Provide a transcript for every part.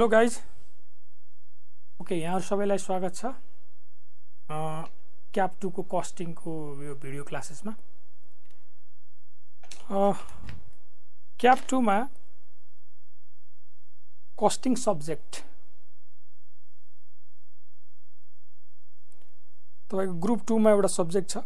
hello guys okay यहाँहरू सबैलाई स्वागत छ क्याप टूको कस्टिङको यो भिडियो क्लासेसमा क्याप टूमा कस्टिङ सब्जेक्ट तपाईँको ग्रुप टूमा एउटा सब्जेक्ट छ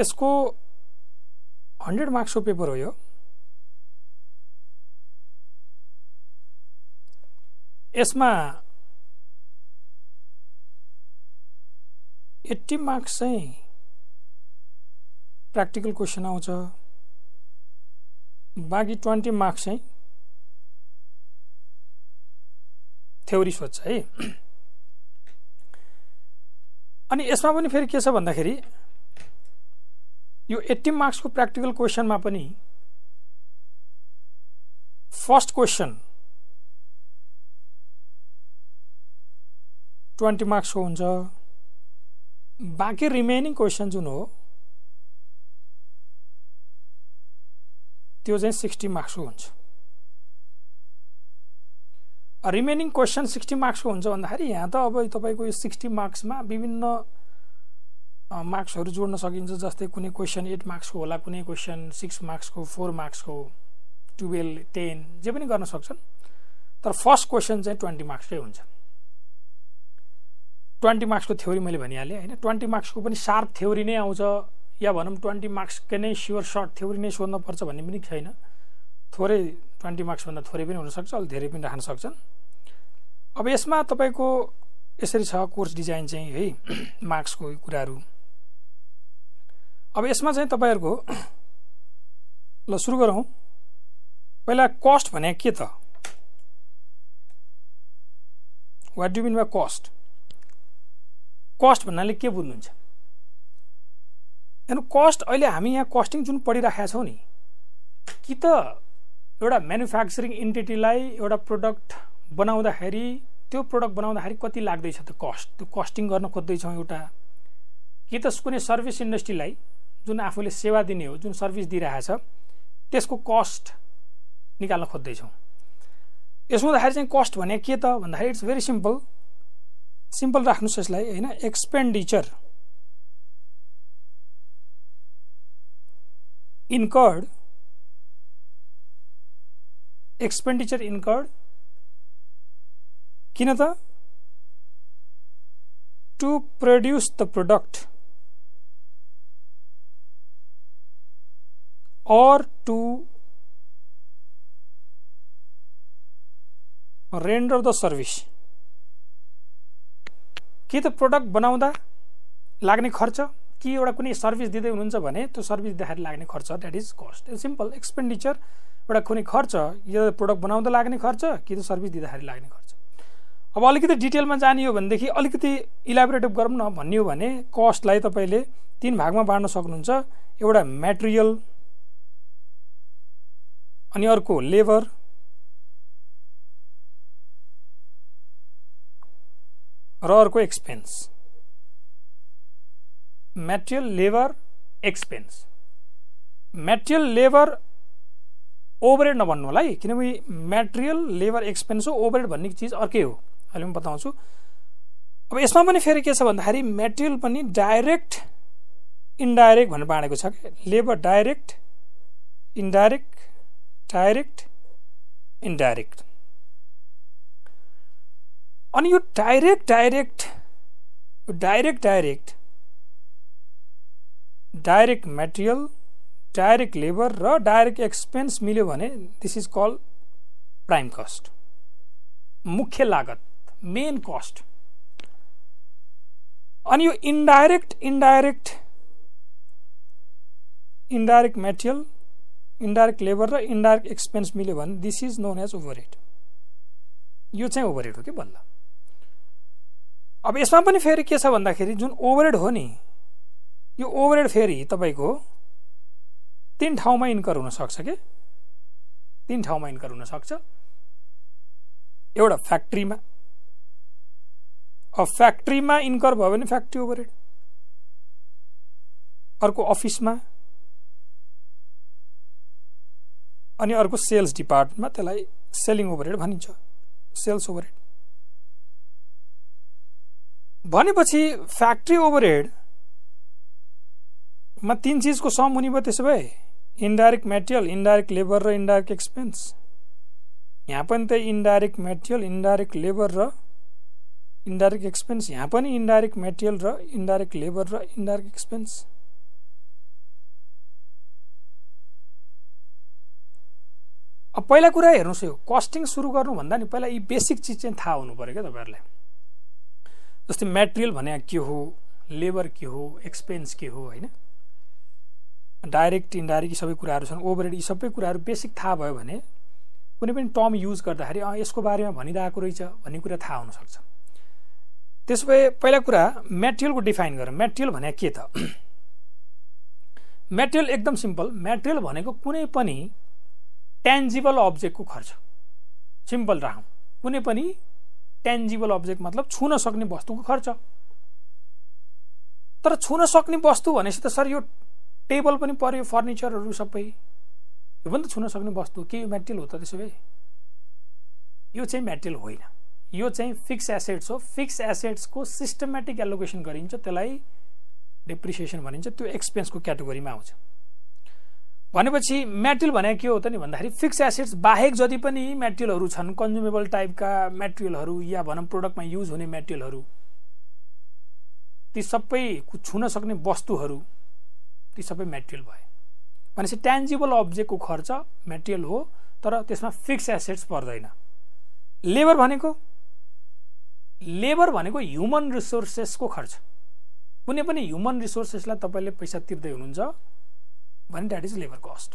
यसको हन्ड्रेड मार्क्सको पेपर हो यो यसमा एट्टी मार्क्स चाहिँ प्र्याक्टिकल क्वेसन आउँछ बाँकी ट्वेन्टी मार्क्स चाहिँ थ्योरी सोध्छ है अनि यसमा पनि फेरि के छ भन्दाखेरि यो एट्टी मार्क्सको प्र्याक्टिकल क्वेसनमा पनि फर्स्ट क्वेसन ट्वेन्टी मार्क्सको हुन्छ बाँकी रिमेनिङ क्वेसन जुन हो त्यो चाहिँ सिक्सटी मार्क्सको हुन्छ रिमेनिङ क्वेसन सिक्सटी मार्क्सको हुन्छ भन्दाखेरि यहाँ त अब तपाईँको यो सिक्सटी मार्क्समा विभिन्न मार्क्सहरू जोड्न सकिन्छ जस्तै कुनै क्वेसन एट मार्क्सको होला कुनै क्वेसन सिक्स मार्क्सको फोर मार्क्सको टुवेल्भ टेन जे पनि गर्न सक्छन् तर फर्स्ट क्वेसन चाहिँ ट्वेन्टी मार्क्सकै हुन्छ ट्वेन्टी मार्क्सको थ्योरी मैले भनिहालेँ होइन ट्वेन्टी मार्क्सको पनि सार्प थ्योरी नै आउँछ या भनौँ ट्वेन्टी मार्क्सकै नै स्योर सर्ट थ्योरी नै सोध्नुपर्छ भन्ने पनि छैन थोरै ट्वेन्टी मार्क्सभन्दा थोरै पनि हुनसक्छ अलि धेरै पनि राख्न सक्छन् अब यसमा तपाईँको यसरी छ कोर्स डिजाइन चाहिँ है मार्क्सको कुराहरू अब यसमा चाहिँ तपाईँहरूको ल सुरु गरौँ पहिला कस्ट भने के त what do mean by cost cost भन्नाले के बुझ्नुहुन्छ हेर्नु कस्ट अहिले हामी यहाँ कस्टिङ जुन पढिराखेका छौँ नि कि त एउटा म्यानुफ्याक्चरिङ इन्टिटीलाई एउटा प्रोडक्ट बनाउँदाखेरि त्यो प्रोडक्ट बनाउँदाखेरि कति लाग्दैछ त कस्ट त्यो कस्टिङ गर्न खोज्दैछौँ एउटा कि त कुनै सर्भिस इन्डस्ट्रीलाई जुन आफूले सेवा दिने हो जुन सर्भिस छ त्यसको कस्ट निकाल्न खोज्दैछौँ यसो हुँदाखेरि चाहिँ कस्ट भने के त भन्दाखेरि इट्स भेरी सिम्पल सिंपल राख्स इसलिए होइन एक्सपेन्डिचर इन्कर्ड एक्सपेन्डिचर इन्कर्ड कू त द प्रोडक्ट और टू रेंडर द सर्विस कि त प्रडक्ट बनाउँदा लाग्ने खर्च कि एउटा कुनै सर्भिस दिँदै हुनुहुन्छ भने त्यो सर्भिस दिँदाखेरि लाग्ने खर्च द्याट इज कस्ट यो सिम्पल एक्सपेन्डिचर एउटा कुनै खर्च यो प्रडक्ट बनाउँदा लाग्ने खर्च कि त सर्भिस दिँदाखेरि लाग्ने खर्च अब अलिकति डिटेलमा जाने हो भनेदेखि अलिकति इलाबोरेटिभ गरौँ न भन्ने हो भने कस्टलाई तपाईँले तिन भागमा बाँड्न सक्नुहुन्छ एउटा मेटेरियल अनि अर्को लेबर र अर्को expense material labour expense material labour overhead नभन्नु होला है किनभने मेटेरियल लेबर एक्सपेन्स हो ओभरहेड भन्ने चिज अर्कै हो अहिले म बताउँछु अब यसमा पनि फेरि के छ भन्दाखेरि मेटेरियल पनि डाइरेक्ट इन्डाइरेक्ट भनेर बाँडेको छ कि labour direct indirect direct indirect अनि यो direct direct direct direct direct material direct labour र डाइरेक्ट एक्सपेन्स मिल्यो भने this is call prime cost मुख्य लागत मेन कस्ट अनि यो indirect indirect indirect material indirect labour र इन्डाइरेक्ट एक्सपेन्स मिल्यो भने this is known as over यो चाहिँ ओभर हो कि बल्ल अब यसमा पनि फेरि के छ भन्दाखेरि जुन ओभरहेड हो नि यो ओभरहेड फेरि तपाईँको तिन ठाउँमा इन्कर हुनसक्छ कि तिन ठाउँमा इन्कर हुनसक्छ एउटा फ्याक्ट्रीमा अब फ्याक्ट्रीमा इन्कर भयो भने फ्याक्ट्री ओभरहेड अर्को अफिसमा अनि अर्को सेल्स डिपार्टमेन्टमा त्यसलाई सेलिङ ओभरहेड भनिन्छ सेल्स ओभरहेड भनेपछि फ्याक्ट्री ओभरहेडमा तिन चिजको सम हुने भयो त्यसो भए इन्डाइरेक्ट मेटेरियल इन्डाइरेक्ट लेबर र इन्डाइरेक्ट एक्सपेन्स यहाँ पनि त इन्डाइरेक्ट मेटेरियल इन्डाइरेक्ट लेबर र इन्डाइरेक्ट एक्सपेन्स यहाँ पनि इन्डाइरेक्ट मेटेरियल र इन्डाइरेक्ट लेबर र इन्डाइरेक्ट एक्सपेन्स अब पहिला कुरा हेर्नुहोस् यो कस्टिङ सुरु गर्नुभन्दा नि पहिला यी बेसिक चिज चाहिँ थाहा हुनु पऱ्यो क्या तपाईँहरूलाई जस्तै मेटेरियल भने के हो लेबर के हो एक्सपेन्स के हो होइन डाइरेक्ट इन्डाइरेक्ट यी सबै कुराहरू छन् ओभरहेड यी सबै कुराहरू बेसिक थाहा भयो भने कुनै पनि टर्म युज गर्दाखेरि यसको बारेमा भनिरहेको रहेछ भन्ने कुरा थाहा हुनसक्छ त्यसो भए पहिला कुरा मेटेरियलको डिफाइन गरौँ मेटेरियल भने के त मेटेरियल एकदम सिम्पल मेटेरियल भनेको कुनै पनि ट्यान्जिबल अब्जेक्टको खर्च सिम्पल राखौँ कुनै पनि ट्यान्जिबल अब्जेक्ट मतलब छुन सक्ने वस्तुको खर्च तर छुन सक्ने वस्तु भनेपछि त सर यो टेबल पनि पऱ्यो फर्निचरहरू सबै यो पनि त छुन सक्ने वस्तु के यो मेटेरियल हो त त्यसो भए यो चाहिँ मेटेरियल होइन यो चाहिँ फिक्स एसेट्स हो फिक्स एसेट्सको सिस्टमेटिक एलोकेसन गरिन्छ त्यसलाई डेप्रिसिएसन भनिन्छ त्यो एक्सपेन्सको क्याटेगोरीमा आउँछ भनेपछि मेटेरियल भने के हो त नि भन्दाखेरि फिक्स एसिड्स बाहेक जति पनि मेटेरियलहरू छन् कन्ज्युमेबल टाइपका मेटेरियलहरू या भनौँ प्रोडक्टमा युज हुने मेटेरियलहरू ती सबै छुन सक्ने वस्तुहरू ती सबै मेटेरियल भए भनेपछि ट्यान्जिबल अब्जेक्टको खर्च मेटेरियल हो तर त्यसमा फिक्स एसेट्स पर्दैन लेबर भनेको लेबर भनेको ह्युमन रिसोर्सेसको खर्च कुनै पनि ह्युमन रिसोर्सेसलाई तपाईँले पैसा तिर्दै हुनुहुन्छ भने that is labour cost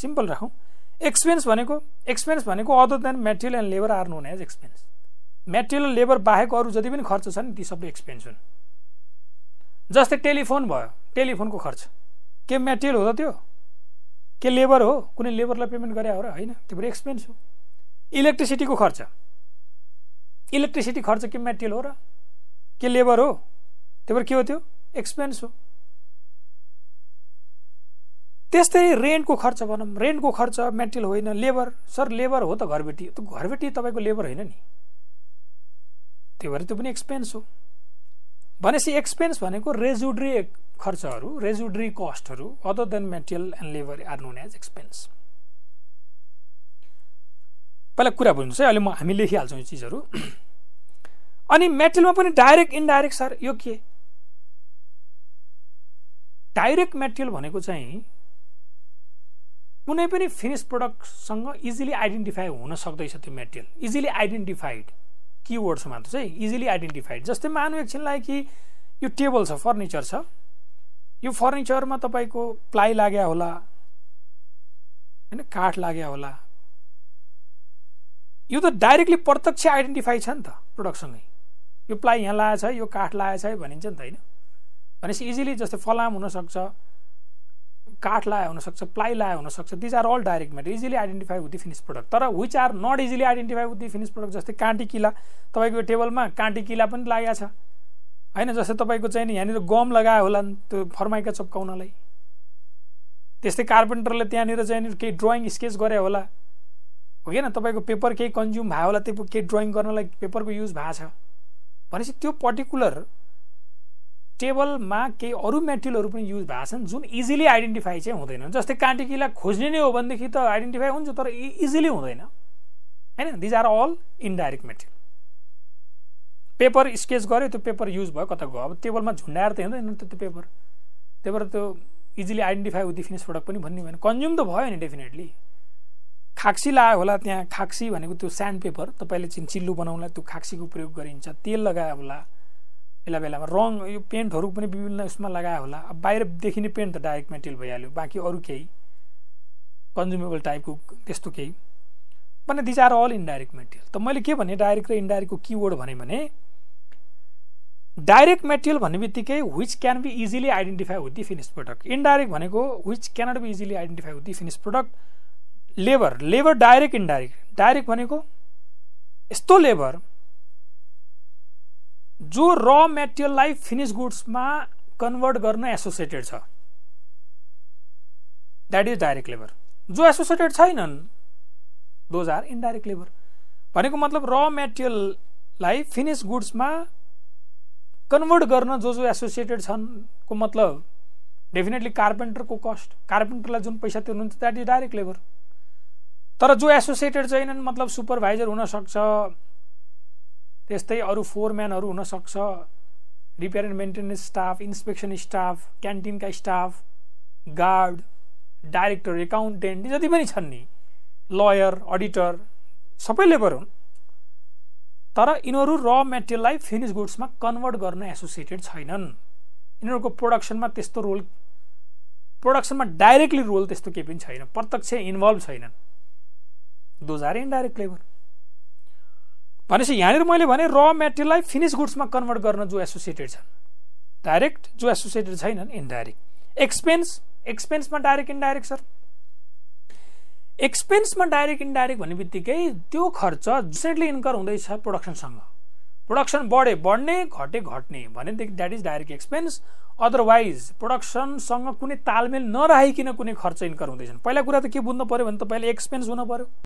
simple राखौँ एक्सपेन्स भनेको एक्सपेन्स भनेको other than material and labour are known as expense material labour बाहेक अरू जति पनि खर्च छ नि ती सबै एक्सपेन्स हुन् जस्तै टेलिफोन भयो टेलिफोनको खर्च के मेटेरियल हो त त्यो के लेबर हो कुनै लेबरलाई पेमेन्ट गरे हो र होइन त्यो पनि एक्सपेन्स हो इलेक्ट्रिसिटीको खर्च इलेक्ट्रिसिटी खर्च के मेटेरियल हो र के लेबर हो त्यो पनि के हो त्यो एक्सपेन्स हो त्यस्तै रेन्टको खर्च भनौँ रेन्टको खर्च मेन्टल होइन लेबर सर लेबर हो त घरबेटी त्यो घरबेटी तपाईँको लेबर होइन नि त्यही भएर त्यो पनि एक्सपेन्स हो भनेपछि एक्सपेन्स भनेको रेजुड्री खर्चहरू रेजुड्री कस्टहरू other than material and labour are known as expense पहिला कुरा बुझ्नुहोस् है अहिले म हामी लेखिहाल्छौँ यो चिजहरू अनि मेटेरियलमा पनि डाइरेक्ट इन्डाइरेक्ट सर यो के डाइरेक्ट मेटेरियल भनेको चाहिँ कुनै पनि फिनिस प्रडक्टसँग इजिली आइडेन्टिफाई हुन सक्दैछ त्यो मेटेरियल इजिली आइडेन्टिफाइड किवर्ड्स मात्र चाहिँ इजिली आइडेन्टिफाइड जस्तै मानव एकछिनलाई कि यो टेबल छ फर्निचर छ यो फर्निचरमा तपाईँको प्लाइ लाग्यो होला होइन काठ लाग्यो होला यो त डाइरेक्टली प्रत्यक्ष आइडेन्टिफाई छ नि त प्रडक्टसँगै यो प्लाइ यहाँ लाएछ यो काठ लाएछ भनिन्छ नि त होइन भनेपछि इजिली जस्तै फलाम हुनसक्छ काठ लायो हुनसक्छ प्लाइ लायो हुनसक्छ these are all direct material easily identify with the finish product तर which are not easily identify with the finish product जस्तै काँटी किला तपाईँको यो टेबलमा काँटी किला पनि लागेको छ होइन जस्तै तपाईँको चाहिँ यहाँनिर गम लगायो होला नि त्यो फर्माइका चप्काउनलाई त्यस्तै कार्पेन्टरले त्यहाँनिर चाहिँ केही ड्रइङ स्केच गरे होला हो कि तपाईँको पेपर केही कन्ज्युम भयो होला त्यो केही ड्रइङ गर्नलाई पेपरको युज भएको छ भनेपछि त्यो पर्टिकुलर टेबलमा केही अरू मेटेरियलहरू पनि युज भएको छन् जुन इजिली आइडेन्टिफाई चाहिँ हुँदैन जस्तै काँटिकीलाई खोज्ने नै हो भनेदेखि त आइडेन्टिफाई हुन्छ तर इजिली हुँदैन होइन these are all indirect material paper sketch गऱ्यो त्यो पेपर युज भयो कता गयो अब टेबलमा झुन्डाएर त हिँड्दैन त त्यो पेपर त्यही भएर त्यो easily identify with finish product पनि भन्ने भएन कन्ज्युम त भयो नि डेफिनेटली खाक्सी लगायो होला त्यहाँ खाक्सी भनेको त्यो स्यान्ड पेपर तपाईँले चिन्चिल्लु बनाउनलाई त्यो खाक्सीको प्रयोग गरिन्छ तेल लगायो होला बेला बेलामा रङ यो पेन्टहरू पनि विभिन्न उसमा लगायो होला अब बाहिर देखिने पेन्ट त डाइरेक्ट मेटेरियल भइहाल्यो बाँकी अरू केही कन्ज्युमेबल टाइपको त्यस्तो केही भने these are all indirect material त मैले के भने डाइरेक्ट र इन्डाइरेक्टको किवर्ड भनेँ भने डाइरेक्ट मेटेरियल भन्ने बित्तिकै which can be easily identify with the finish product indirect भनेको which cannot be easily identify with the finish product labour labour direct indirect direct भनेको यस्तो लेबर जो र मेटेरियललाई फिनिस गुड्समा कन्भर्ट गर्न एसोसिएटेड छ द्याट इज डाइरेक्ट लेबर जो एसोसिएटेड छैनन् दोज आर इन्डाइरेक्ट लेबर भनेको मतलब र मेटेरियललाई फिनिस गुड्समा कन्भर्ट गर्न जो जो एसोसिएटेड छन् को मतलब डेफिनेटली कार्पेन्टरको कस्ट कार्पेन्टरलाई जुन पैसा तिर्नुहुन्छ द्याट इज डाइरेक्ट लेबर तर जो एसोसिएटेड छैनन् मतलब सुपरभाइजर हुनसक्छ त्यस्तै अरू फोरम्यानहरू हुनसक्छ repair and maintenance staff inspection staff क्यान्टिनका स्टाफ गार्ड डाइरेक्टर एकाउन्टेन्ट जति पनि छन् नि लयर अडिटर सबै लेबर हुन् तर यिनीहरू र मेटेरियललाई फिनिस गुड्समा कन्भर्ट गर्न एसोसिएटेड छैनन् यिनीहरूको प्रोडक्सनमा त्यस्तो रोल प्रोडक्सनमा डाइरेक्टली रोल त्यस्तो केही पनि छैन प्रत्यक्ष इन्भल्भ छैनन् दोज आर इन्डाइरेक्ट लेबर भनेपछि यहाँनिर मैले भने र मेटेरियललाई फिनिस गुड्समा कन्भर्ट गर्न जो एसोसिएटेड छन् डाइरेक्ट जो एसोसिएटेड छैनन् इन्डाइरेक्ट एक्सपेन्स एक्सपेन्समा डाइरेक्ट इन्डाइरेक्ट सर एक्सपेन्समा डाइरेक्ट इन्डाइरेक्ट भन्ने बित्तिकै त्यो खर्च रिसेन्टली इन्कर हुँदैछ प्रोडक्सनसँग प्रोडक्सन बढे बढ्ने घटे घट्ने भनेदेखि that is direct expense otherwise प्रोडक्सनसँग कुनै तालमेल नराखिकन कुनै खर्च इन्कर हुँदैछन् पहिला कुरा त के बुझ्नु पऱ्यो भने तपाईँले एक्सपेन्स हुनु पऱ्यो